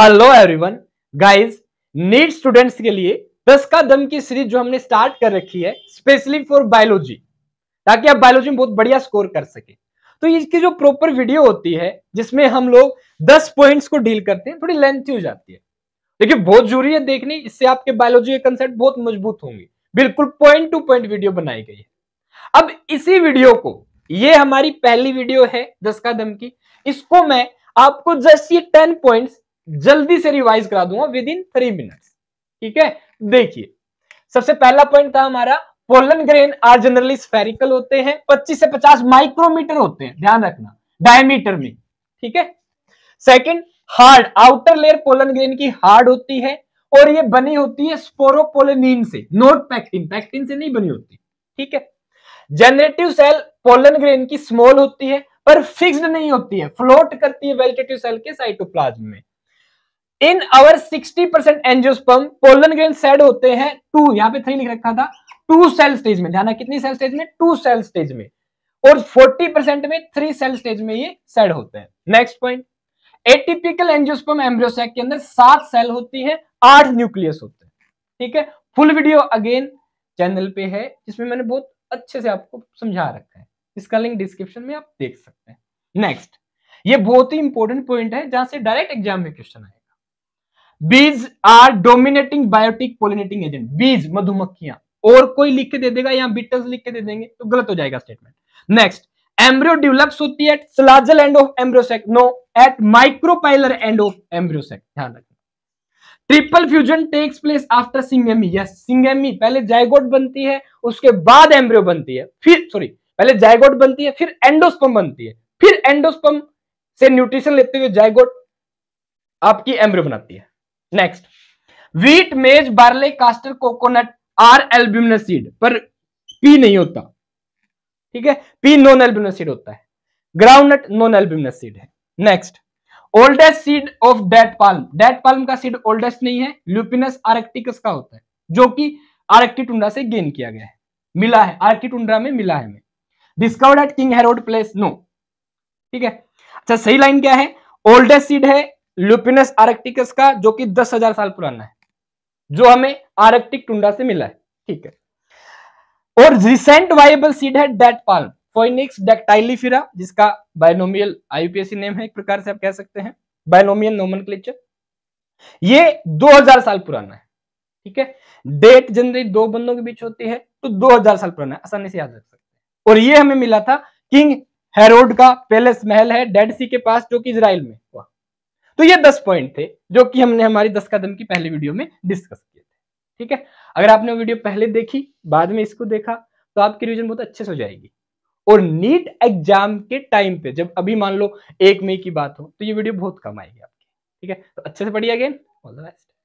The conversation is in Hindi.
hello everyone guys NEET students के लिए दस का दम की सीरीज जो हमने स्टार्ट कर रखी है स्पेशली फॉर बायोलॉजी ताकि आप बायोलॉजी में बहुत बढ़िया स्कोर कर सके तो इसकी जो प्रॉपर वीडियो होती है जिसमें हम लोग दस पॉइंट्स को डील करते हैं थोड़ी लेंथी हो जाती है देखिए बहुत जरूरी है देखनी इससे आपके बायोलॉजी के कंसेप्ट बहुत मजबूत होंगे बिल्कुल पॉइंट टू पॉइंट वीडियो बनाई गई है अब इसी वीडियो को ये हमारी पहली वीडियो है दस का दम की इसको मैं आपको जस्ट ये टेन पॉइंट्स जल्दी से रिवाइज करा दूंगा विद इन थ्री मिनट ठीक है देखिए सबसे पहला पॉइंट था हमारा pollen grain are generally spherical होते हैं 25 से 50 माइक्रोमीटर होते हैं ध्यान रखना डायमीटर में ठीक है second hard outer layer pollen grain की हार्ड होती है और ये बनी होती है स्पोरोपोलिन से नोट पैक्टिन पैक्टिन से नहीं बनी होती ठीक है जनरेटिव सेल पोलन ग्रेन की स्मॉल होती है पर फिक्स्ड नहीं होती है फ्लोट करती है वेजिटेटिव सेल के साइटोप्लाज्म में in our 60 percent angiosperm pollen grain shed होते हैं टू यहां पे थ्री लिख रखा था टू सेल स्टेज में ध्यान कितनी सेल स्टेज में टू सेल स्टेज में और 40 परसेंट में थ्री सेल स्टेज में ये सेड होते हैं next point atypical angiosperm embryo sac के अंदर सात सेल होती है आठ न्यूक्लियस होते हैं ठीक है फुल वीडियो अगेन चैनल पे है जिसमें मैंने बहुत अच्छे से आपको समझा रखा है इसका लिंक डिस्क्रिप्शन में आप देख सकते हैं नेक्स्ट ये बहुत ही इंपॉर्टेंट पॉइंट है जहां से डायरेक्ट एग्जाम में क्वेश्चन आए bees are dominating biotic pollinating agent bees मधुमक्खियां और कोई लिख के दे देगा या बीटल्स लिख के दे देंगे तो गलत हो जाएगा स्टेटमेंट नेक्स्ट एम्ब्रियो डेवलप्स होती है at chalazal end of embryo sac no at micropylar end of embryo sac ध्यान रखना triple fusion takes place after syngamy yes syngamy पहले जायगोट बनती है उसके बाद एम्ब्रियो बनती है फिर सॉरी पहले जायगोट बनती है फिर एंडोस्पम बनती है फिर एंडोस्पम से न्यूट्रिशन लेते हुए जायगोट आपकी एम्ब्रियो बनाती है next wheat maize barley castor coconut are albuminous seed पर पी नहीं होता ठीक है पी नॉन एल्ब्यूमिनस होता है ग्राउंडनट नॉन एल्ब्यूमिनस है next oldest seed of date palm date palm का सीड ओल्डेस्ट नहीं है ल्यूपिनस आर्कटिकस का होता है जो कि आर्कटिटुंडा से गेन किया गया है मिला है आर्कटिटुंडा में मिला है discovered at King Herod place no ठीक है अच्छा सही लाइन क्या है ओल्डेस्ट सीड है लुपिनस आर्कटिकस का जो कि दस हजार साल पुराना है जो हमें आर्कटिक टुंडा से मिला है ठीक है और रिसेंट वाइबल सीड है डेट पाल्म फोइनिक्स डेक्टाइलिफिरा जिसका बायनोमियल आईपीएसी नेम है एक प्रकार से आप कह सकते हैं बायनोमियल नोमन ये 2000 साल पुराना है ठीक है डेट जनरली दो बंदों के बीच होती है तो 2000 साल पुराना है आसानी से याद रख सकते हैं और ये हमें मिला था किंग हेरोड का पैलेस महल है डेड सी के पास जो कि इसराइल में हुआ तो ये दस पॉइंट थे जो कि हमने हमारी दस कदम की पहले वीडियो में डिस्कस किए थे ठीक है अगर आपने वीडियो पहले देखी बाद में इसको देखा तो आपकी रिविजन बहुत अच्छे से हो जाएगी और नीट एग्जाम के टाइम पे जब अभी मान लो एक मई की बात हो तो ये वीडियो बहुत कम आएगी आपकी ठीक है तो अच्छे से पढ़िए अगेन ऑल द बेस्ट